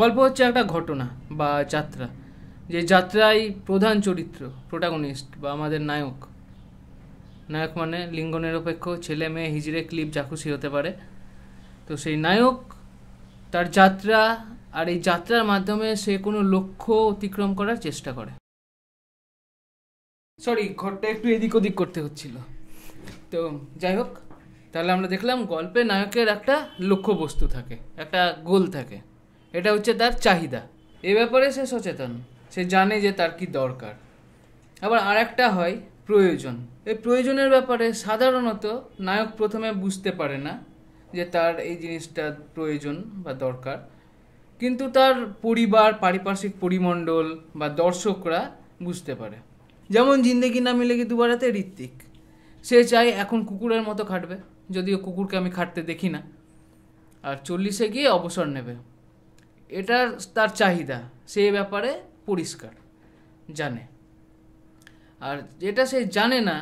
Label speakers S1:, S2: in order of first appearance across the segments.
S1: গল্প হচ্ছে একটা ঘটনা বা যাত্রা যে যাত্রায় প্রধান চরিত্র প্রোটাগনিস্ট বা আমাদের নায়ক নায়ক মানে লিঙ্গ নিরপেক্ষ ছেলে মেয়ে হিজড়ে ক্লিপ খুশি হতে পারে তো সেই নায়ক তার যাত্রা আর এই যাত্রার মাধ্যমে সে কোনো লক্ষ্য অতিক্রম করার চেষ্টা করে সরি ঘরটা একটু এদিক ওদিক করতে হচ্ছিল তো যাই হোক তাহলে আমরা দেখলাম গল্পে নায়কের একটা লক্ষ্যবস্তু থাকে একটা গোল থাকে এটা হচ্ছে তার চাহিদা এ ব্যাপারে সে সচেতন সে জানে যে তার কি দরকার আবার আর একটা হয় প্রয়োজন এই প্রয়োজনের ব্যাপারে সাধারণত নায়ক প্রথমে বুঝতে পারে না যে তার এই জিনিসটা প্রয়োজন বা দরকার কিন্তু তার পরিবার পারিপার্শ্বিক পরিমণ্ডল বা দর্শকরা বুঝতে পারে যেমন জিন্দেগি না মিলে কি দুবারাতে ঋত্বিক সে চায় এখন কুকুরের মতো খাটবে যদিও কুকুরকে আমি খাটতে দেখি না আর চল্লিশে গিয়ে অবসর নেবে এটা তার চাহিদা সে ব্যাপারে পরিষ্কার জানে আর যেটা সে জানে না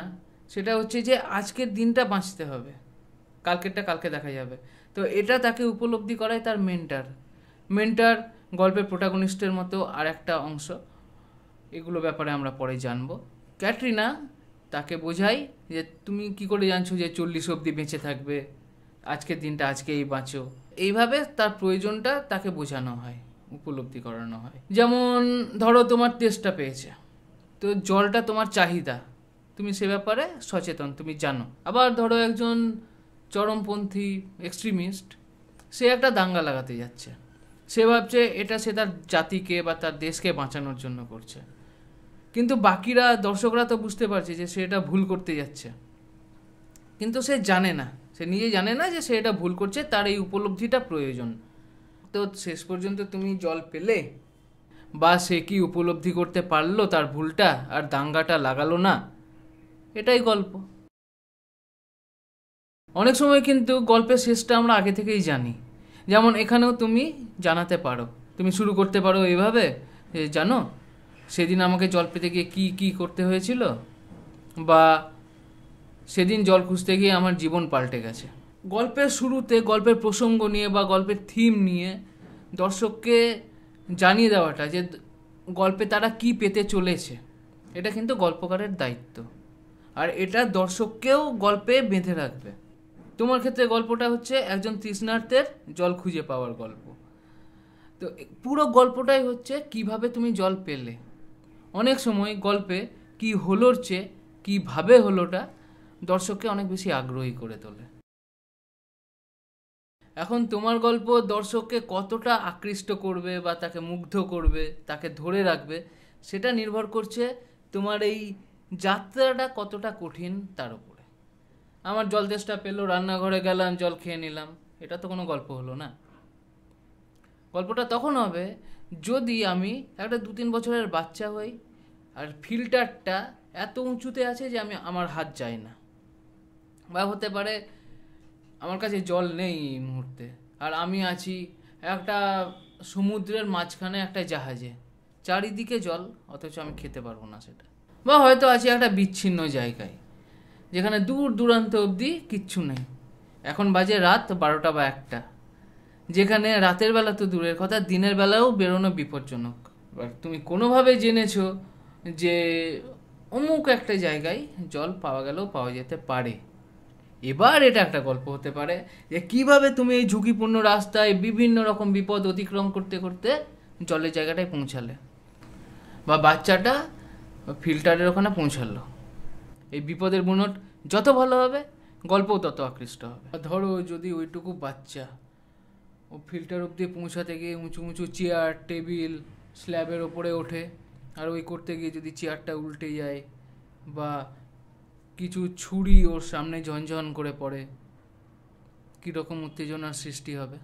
S1: সেটা হচ্ছে যে আজকের দিনটা বাঁচতে হবে কালকেরটা কালকে দেখা যাবে তো এটা তাকে উপলব্ধি করায় তার মেন্টার মেন্টার গল্পের প্রোটাগনিস্টের মতো আর একটা অংশ এগুলো ব্যাপারে আমরা পরে জানব ক্যাটরিনা তাকে বোঝাই যে তুমি কি করে জানছো যে চল্লিশ অবধি বেঁচে থাকবে আজকের দিনটা আজকেই বাঁচো এইভাবে তার প্রয়োজনটা তাকে বোঝানো হয় উপলব্ধি করানো হয় যেমন ধরো তোমার তেষ্টা পেয়েছে তো জলটা তোমার চাহিদা তুমি সে ব্যাপারে সচেতন তুমি জানো আবার ধরো একজন চরমপন্থী এক্সট্রিমিস্ট সে একটা দাঙ্গা লাগাতে যাচ্ছে সে ভাবছে এটা সে তার জাতিকে বা তার দেশকে বাঁচানোর জন্য করছে কিন্তু বাকিরা দর্শকরা তো বুঝতে পারছে যে সে এটা ভুল করতে যাচ্ছে কিন্তু সে জানে না সে নিজে জানে না যে সে এটা ভুল করছে তার এই উপলব্ধিটা প্রয়োজন তো শেষ পর্যন্ত তুমি জল পেলে বা সে কি উপলব্ধি করতে পারলো তার ভুলটা আর দাঙ্গাটা লাগালো না এটাই গল্প অনেক সময় কিন্তু গল্পের শেষটা আমরা আগে থেকেই জানি যেমন এখানেও তুমি জানাতে পারো তুমি শুরু করতে পারো এইভাবে জানো সেদিন আমাকে জল পেতে গিয়ে কী কী করতে হয়েছিল বা সেদিন জল খুঁজতে গিয়ে আমার জীবন পাল্টে গেছে গল্পের শুরুতে গল্পের প্রসঙ্গ নিয়ে বা গল্পের থিম নিয়ে দর্শককে জানিয়ে দেওয়াটা যে গল্পে তারা কি পেতে চলেছে এটা কিন্তু গল্পকারের দায়িত্ব আর এটা দর্শককেও গল্পে বেঁধে রাখবে তোমার ক্ষেত্রে গল্পটা হচ্ছে একজন তৃষ্ণার্থের জল খুঁজে পাওয়ার গল্প তো পুরো গল্পটাই হচ্ছে কিভাবে তুমি জল পেলে অনেক সময় গল্পে কি হলোর চেয়ে কীভাবে হলোটা দর্শককে অনেক বেশি আগ্রহী করে তোলে এখন তোমার গল্প দর্শককে কতটা আকৃষ্ট করবে বা তাকে মুগ্ধ করবে তাকে ধরে রাখবে সেটা নির্ভর করছে তোমার এই যাত্রাটা কতটা কঠিন তার উপরে আমার জল চেষ্টা পেলো রান্নাঘরে গেলাম জল খেয়ে নিলাম এটা তো কোনো গল্প হলো না গল্পটা তখন হবে যদি আমি একটা দু তিন বছরের বাচ্চা হই আর ফিল্টারটা এত উঁচুতে আছে যে আমি আমার হাত যাই না বা হতে পারে আমার কাছে জল নেই এই মুহূর্তে আর আমি আছি একটা সমুদ্রের মাঝখানে একটা জাহাজে চারিদিকে জল অথচ আমি খেতে পারবো না সেটা বা হয়তো আছি একটা বিচ্ছিন্ন জায়গায় যেখানে দূর দূরান্ত অবধি কিচ্ছু নেই এখন বাজে রাত বারোটা বা একটা যেখানে রাতের বেলা তো দূরের কথা দিনের বেলাও বেরোনো বিপজ্জনক এবার তুমি কোনোভাবে জেনেছো যে অমুক একটা জায়গায় জল পাওয়া গেলেও পাওয়া যেতে পারে এবার এটা একটা গল্প হতে পারে যে কিভাবে তুমি এই ঝুঁকিপূর্ণ রাস্তায় বিভিন্ন রকম বিপদ অতিক্রম করতে করতে জলের জায়গাটায় পৌঁছালে বা বাচ্চাটা ফিল্টারের ওখানে পৌঁছালো এই বিপদের বুনট যত ভালো হবে গল্পও তত আকৃষ্ট হবে ধরো যদি ওইটুকু বাচ্চা ও ফিল্টার অবধি পৌঁছাতে গিয়ে উঁচু উঁচু চেয়ার টেবিল স্ল্যাবের ওপরে ওঠে আর ওই করতে গিয়ে যদি চেয়ারটা উল্টে যায় বা কিছু ছুরি ওর সামনে ঝনঝন করে পড়ে কীরকম উত্তেজনার সৃষ্টি হবে